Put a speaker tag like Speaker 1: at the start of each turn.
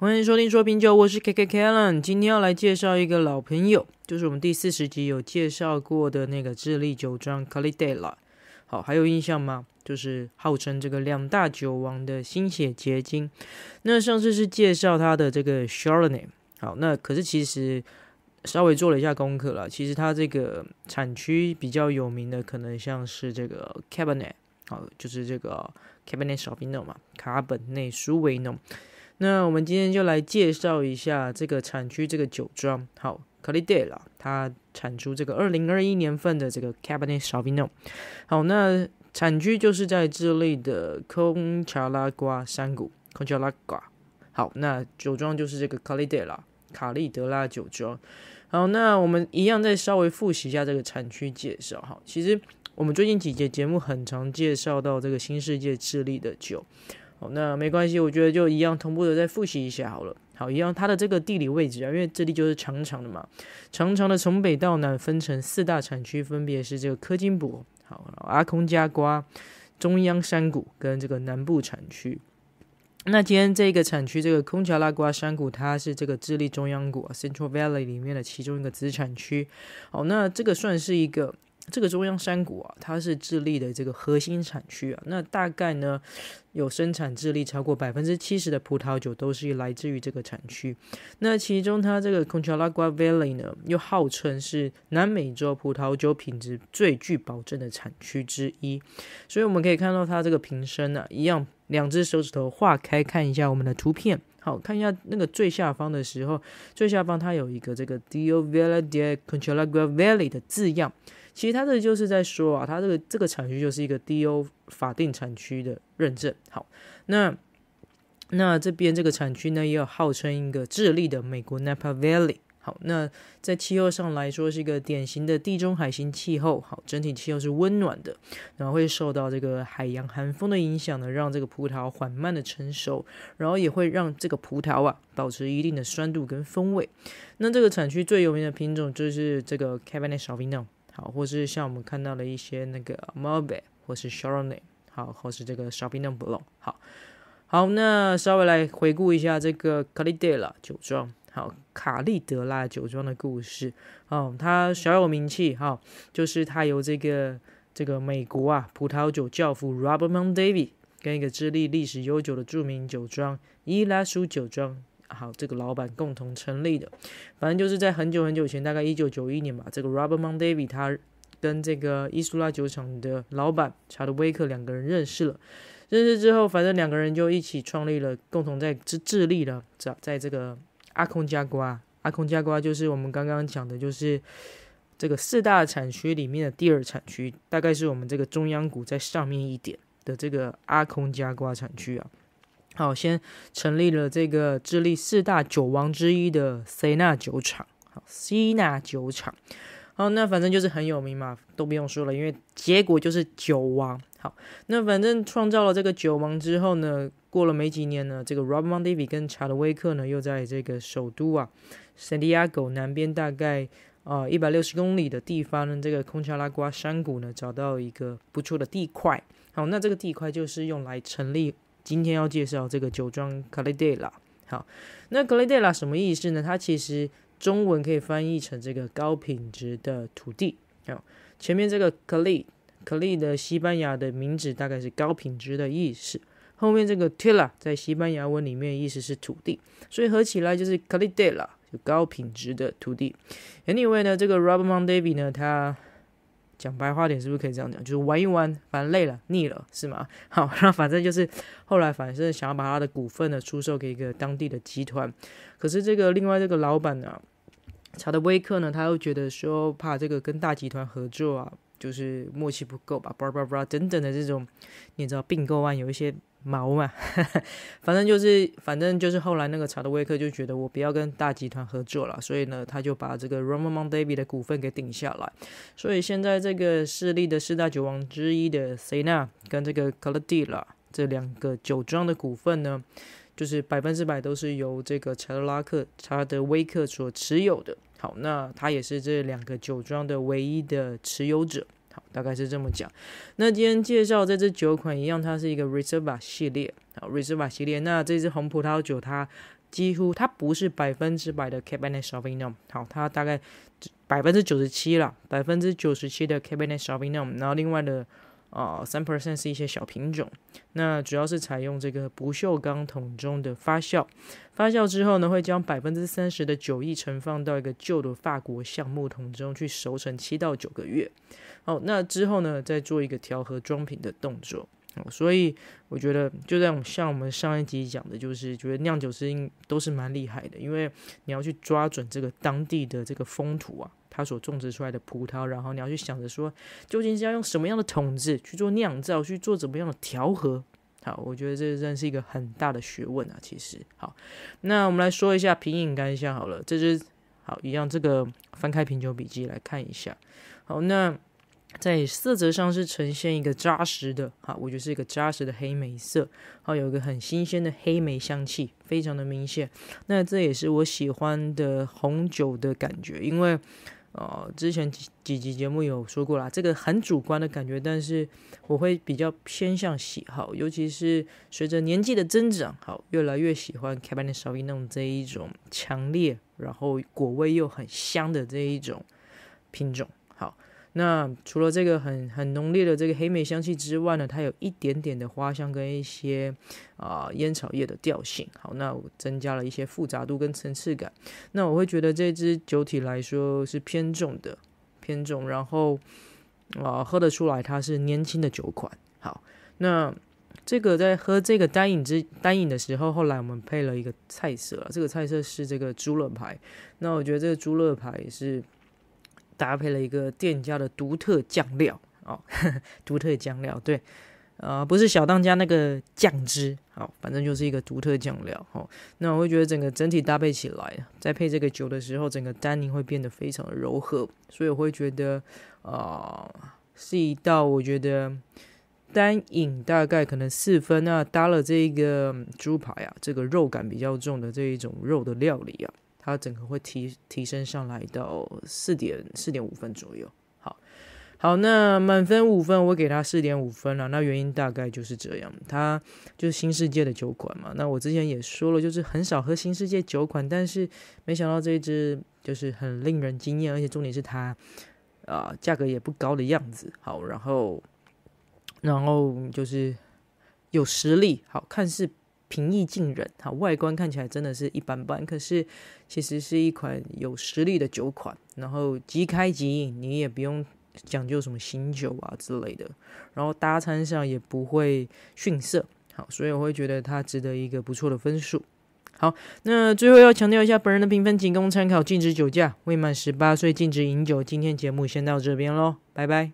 Speaker 1: 欢迎收听说品酒，我是 K K Kallen。今天要来介绍一个老朋友，就是我们第四十集有介绍过的那个智利酒庄 c a l i d e l l a 好，还有印象吗？就是号称这个两大酒王的“心血结晶”。那上次是介绍它的这个 c h a r l o n e y 好，那可是其实稍微做了一下功课了，其实它这个产区比较有名的，可能像是这个 Cabernet，好，就是这个 Cabernet Sauvignon 嘛，卡本内苏维浓。那我们今天就来介绍一下这个产区、这个酒庄。好 c a l i d a l 啦，它产出这个二零二一年份的这个 Cabernet Sauvignon。好，那产区就是在智利的 Concha l a g u a 山谷。Concha l a g u a 好，那酒庄就是这个 c a l i d a l 啦，卡利德拉酒庄。好，那我们一样再稍微复习一下这个产区介绍。哈，其实我们最近几节节目很常介绍到这个新世界智利的酒。好，那没关系，我觉得就一样，同步的再复习一下好了。好，一样，它的这个地理位置啊，因为这里就是长长的嘛，长长的从北到南分成四大产区，分别是这个科金博、好阿空加瓜、中央山谷跟这个南部产区。那今天这个产区，这个空桥拉瓜山谷，它是这个智利中央谷啊 （Central Valley） 里面的其中一个子产区。好，那这个算是一个。这个中央山谷啊，它是智利的这个核心产区啊。那大概呢，有生产智利超过百分之七十的葡萄酒都是来自于这个产区。那其中它这个 Conchalagua Valley 呢，又号称是南美洲葡萄酒品质最具保证的产区之一。所以我们可以看到它这个瓶身呢，一样两只手指头划开看一下我们的图片，好看一下那个最下方的时候，最下方它有一个这个 DO i Valle de Conchalagua Valley 的字样。其实他这就是在说啊，他这个这个产区就是一个 DO 法定产区的认证。好，那那这边这个产区呢，也有号称一个智利的美国 Napa Valley。好，那在气候上来说是一个典型的地中海型气候。好，整体气候是温暖的，然后会受到这个海洋寒风的影响呢，让这个葡萄缓慢的成熟，然后也会让这个葡萄啊保持一定的酸度跟风味。那这个产区最有名的品种就是这个 Cabernet Sauvignon。好，或是像我们看到的一些那个 m o r b i e 或是 s h a r o n n a 好，或是这个 s h o p p i g n m b l o n 好，好，那稍微来回顾一下这个 c a l i d e l a 酒庄，好，卡利德拉酒庄的故事，哦，它小有名气，哈，就是它由这个这个美国啊葡萄酒教父 Robert Mondavi 跟一个智利历史悠久的著名酒庄伊拉苏酒庄。好，这个老板共同成立的，反正就是在很久很久前，大概一九九一年吧。这个 Robert Mondavi 他跟这个伊苏拉酒厂的老板查德威克两个人认识了，认识之后，反正两个人就一起创立了，共同在智利的在在这个阿空加瓜。阿空加瓜就是我们刚刚讲的，就是这个四大产区里面的第二产区，大概是我们这个中央谷在上面一点的这个阿空加瓜产区啊。好，先成立了这个智利四大酒王之一的塞纳酒厂。好，塞纳酒厂。好，那反正就是很有名嘛，都不用说了，因为结果就是酒王。好，那反正创造了这个酒王之后呢，过了没几年呢，这个 Rob m o n d e v i 跟查德威克呢，又在这个首都啊，圣地亚哥南边大概啊一百六十公里的地方呢，这个空恰拉瓜山谷呢，找到一个不错的地块。好，那这个地块就是用来成立。今天要介绍这个酒庄 c a l i d a l 啦，好，那 c a l i d a l 啦什么意思呢？它其实中文可以翻译成这个高品质的土地。好，前面这个 Cali Cali 的西班牙的名字大概是高品质的意思，后面这个 t i l a 在西班牙文里面意思是土地，所以合起来就是 c a l i d a l 啦，就高品质的土地。Anyway 呢，这个 Robert m o n d a v y 呢，他讲白话点，是不是可以这样讲？就是玩一玩，反正累了、腻了，是吗？好，那反正就是后来，反正想要把他的股份呢出售给一个当地的集团，可是这个另外这个老板呢，查德威克呢，他又觉得说怕这个跟大集团合作啊。就是默契不够吧，叭叭叭等等的这种，你知道并购案有一些毛嘛？反正就是，反正就是后来那个查德威克就觉得我不要跟大集团合作了，所以呢，他就把这个 Roman Mondavi 的股份给顶下来。所以现在这个势力的四大酒王之一的 Sena 跟这个 c l a 格 i l a 这两个酒庄的股份呢，就是百分之百都是由这个查德拉克查德威克所持有的。好，那他也是这两个酒庄的唯一的持有者。好，大概是这么讲。那今天介绍这支酒款一样，它是一个 r e s e r v a 系列。好，r e s e r v a 系列，那这支红葡萄酒它几乎它不是百分之百的 Cabernet Sauvignon。好，它大概百分之九十七了，百分之九十七的 Cabernet Sauvignon，然后另外的。啊，三 percent 是一些小品种，那主要是采用这个不锈钢桶中的发酵，发酵之后呢，会将百分之三十的酒液盛放到一个旧的法国橡木桶中去熟成七到九个月。好，那之后呢，再做一个调和装瓶的动作。所以我觉得就在像我们上一集讲的，就是觉得酿酒师应都是蛮厉害的，因为你要去抓准这个当地的这个风土啊。它所种植出来的葡萄，然后你要去想着说，究竟是要用什么样的桶子去做酿造，去做怎么样的调和？好，我觉得这真是一个很大的学问啊。其实，好，那我们来说一下品饮干一下好了，这是好一样，这个翻开品酒笔记来看一下。好，那在色泽上是呈现一个扎实的，好，我觉得是一个扎实的黑莓色，好，有一个很新鲜的黑莓香气，非常的明显。那这也是我喜欢的红酒的感觉，因为。哦，之前几几集节目有说过啦，这个很主观的感觉，但是我会比较偏向喜好，尤其是随着年纪的增长，好越来越喜欢 Cabernet Sauvignon 这一种强烈，然后果味又很香的这一种品种。那除了这个很很浓烈的这个黑莓香气之外呢，它有一点点的花香跟一些啊烟草叶的调性。好，那我增加了一些复杂度跟层次感。那我会觉得这支酒体来说是偏重的，偏重。然后啊，喝得出来它是年轻的酒款。好，那这个在喝这个单饮之单饮的时候，后来我们配了一个菜色这个菜色是这个猪肋排。那我觉得这个猪肋排是。搭配了一个店家的独特酱料哦，独特酱料对，呃，不是小当家那个酱汁哦，反正就是一个独特酱料哦。那我会觉得整个整体搭配起来，在配这个酒的时候，整个单宁会变得非常的柔和，所以我会觉得，呃，是一道我觉得单饮大概可能四分啊，搭了这一个猪排啊，这个肉感比较重的这一种肉的料理啊。它整个会提提升上来到四点四点五分左右。好，好，那满分五分，我给它四点五分了。那原因大概就是这样，它就是新世界的酒款嘛。那我之前也说了，就是很少喝新世界酒款，但是没想到这一支就是很令人惊艳，而且重点是它啊价格也不高的样子。好，然后然后就是有实力，好看是。平易近人，好，外观看起来真的是一般般，可是其实是一款有实力的酒款，然后即开即饮，你也不用讲究什么醒酒啊之类的，然后搭餐上也不会逊色，好，所以我会觉得它值得一个不错的分数。好，那最后要强调一下，本人的评分仅供参考，禁止酒驾，未满十八岁禁止饮酒。今天节目先到这边喽，拜拜。